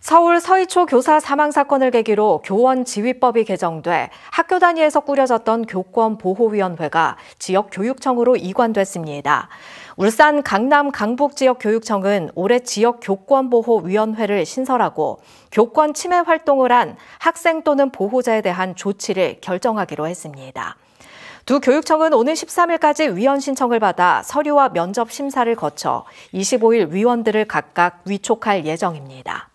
서울 서희초 교사 사망 사건을 계기로 교원 지휘법이 개정돼 학교 단위에서 꾸려졌던 교권보호위원회가 지역교육청으로 이관됐습니다. 울산 강남 강북 지역교육청은 올해 지역교권보호위원회를 신설하고 교권 침해 활동을 한 학생 또는 보호자에 대한 조치를 결정하기로 했습니다. 두 교육청은 오는 13일까지 위원 신청을 받아 서류와 면접 심사를 거쳐 25일 위원들을 각각 위촉할 예정입니다.